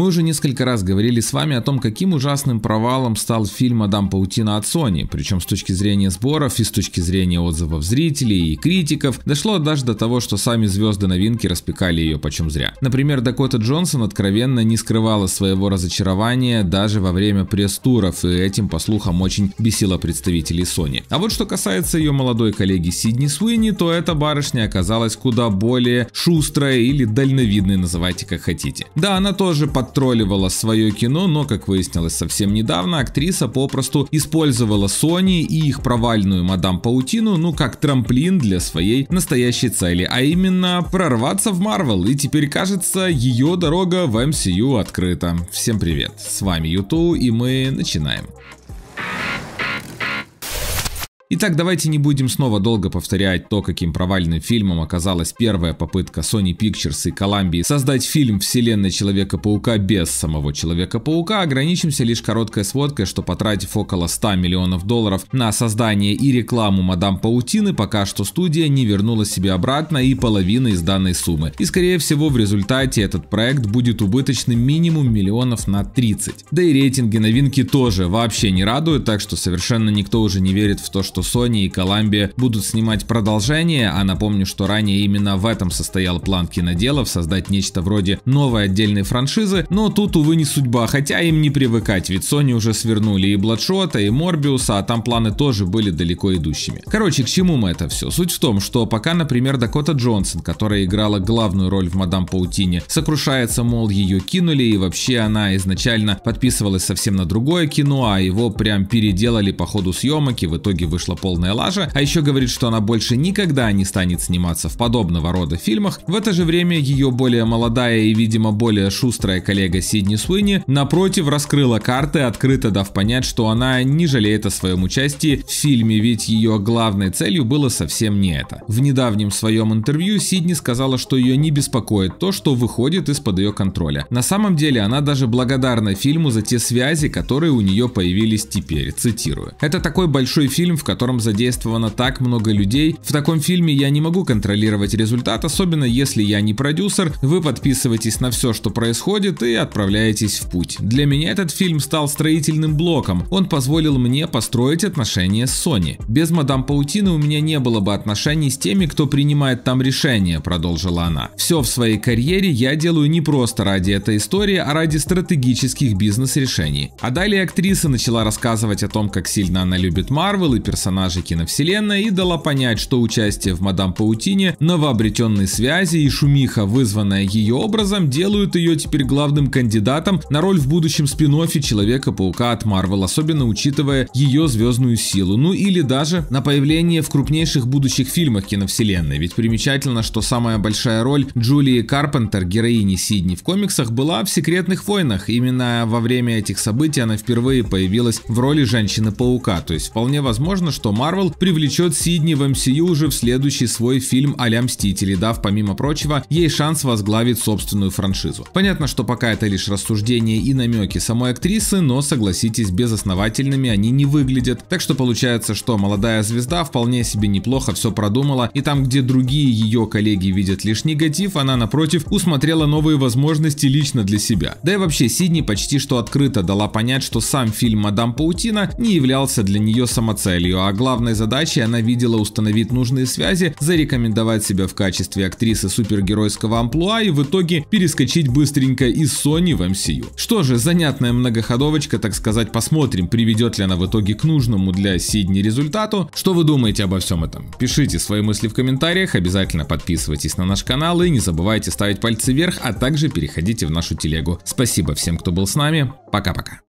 Мы уже несколько раз говорили с вами о том, каким ужасным провалом стал фильм «Адам Паутина» от Sony, причем с точки зрения сборов и с точки зрения отзывов зрителей и критиков, дошло даже до того, что сами звезды новинки распекали ее почем зря. Например, Дакота Джонсон откровенно не скрывала своего разочарования даже во время пресс-туров, и этим, по слухам, очень бесила представителей Sony. А вот что касается ее молодой коллеги Сидни Суини, то эта барышня оказалась куда более шустрая или дальновидной, называйте как хотите. Да, она тоже под оттролливала свое кино, но, как выяснилось совсем недавно, актриса попросту использовала Sony и их провальную Мадам Паутину, ну, как трамплин для своей настоящей цели, а именно прорваться в Марвел, и теперь, кажется, ее дорога в MCU открыта. Всем привет, с вами Юту, и мы начинаем. Итак, давайте не будем снова долго повторять то, каким провальным фильмом оказалась первая попытка Sony Pictures и Columbia создать фильм вселенной Человека-паука без самого Человека-паука, ограничимся лишь короткой сводкой, что потратив около 100 миллионов долларов на создание и рекламу Мадам Паутины, пока что студия не вернула себе обратно и половины из данной суммы. И скорее всего в результате этот проект будет убыточным минимум миллионов на 30. Да и рейтинги новинки тоже вообще не радуют, так что совершенно никто уже не верит в то, что что Sony и Columbia будут снимать продолжение, а напомню, что ранее именно в этом состоял план киноделов создать нечто вроде новой отдельной франшизы, но тут, увы, не судьба, хотя им не привыкать, ведь Sony уже свернули и Бладшота, и Морбиуса, а там планы тоже были далеко идущими. Короче, к чему мы это все? Суть в том, что пока, например, Дакота Джонсон, которая играла главную роль в «Мадам Паутине», сокрушается, мол, ее кинули, и вообще она изначально подписывалась совсем на другое кино, а его прям переделали по ходу съемок, и в итоге вышло вышла полная лажа, а еще говорит, что она больше никогда не станет сниматься в подобного рода фильмах. В это же время ее более молодая и, видимо, более шустрая коллега Сидни Суини, напротив, раскрыла карты, открыто дав понять, что она не жалеет о своем участии в фильме, ведь ее главной целью было совсем не это. В недавнем своем интервью Сидни сказала, что ее не беспокоит то, что выходит из-под ее контроля. На самом деле она даже благодарна фильму за те связи, которые у нее появились теперь, цитирую. Это такой большой фильм, в котором котором задействовано так много людей. В таком фильме я не могу контролировать результат, особенно если я не продюсер, вы подписываетесь на все, что происходит и отправляетесь в путь. Для меня этот фильм стал строительным блоком, он позволил мне построить отношения с Sony. Без Мадам Паутины у меня не было бы отношений с теми, кто принимает там решения, продолжила она. Все в своей карьере я делаю не просто ради этой истории, а ради стратегических бизнес-решений. А далее актриса начала рассказывать о том, как сильно она любит Марвел и персонажей персонажей киновселенной и дала понять, что участие в «Мадам Паутине», новообретенной связи и шумиха, вызванная ее образом, делают ее теперь главным кандидатом на роль в будущем спин Человека-паука от Марвел, особенно учитывая ее звездную силу, ну или даже на появление в крупнейших будущих фильмах киновселенной, ведь примечательно, что самая большая роль Джулии Карпентер, героини Сидни в комиксах, была в «Секретных войнах», именно во время этих событий она впервые появилась в роли Женщины-паука, то есть вполне возможно, возможно, что Марвел привлечет Сидни в MCU уже в следующий свой фильм а-ля Мстители, дав, помимо прочего, ей шанс возглавить собственную франшизу. Понятно, что пока это лишь рассуждения и намеки самой актрисы, но, согласитесь, безосновательными они не выглядят. Так что получается, что молодая звезда вполне себе неплохо все продумала, и там, где другие ее коллеги видят лишь негатив, она, напротив, усмотрела новые возможности лично для себя. Да и вообще, Сидни почти что открыто дала понять, что сам фильм «Мадам Паутина» не являлся для нее самоцелью, а главной задачей она видела установить нужные связи, зарекомендовать себя в качестве актрисы супергеройского амплуа и в итоге перескочить быстренько из Sony в MCU. Что же, занятная многоходовочка, так сказать, посмотрим, приведет ли она в итоге к нужному для Сидни результату. Что вы думаете обо всем этом? Пишите свои мысли в комментариях, обязательно подписывайтесь на наш канал и не забывайте ставить пальцы вверх, а также переходите в нашу телегу. Спасибо всем, кто был с нами. Пока-пока.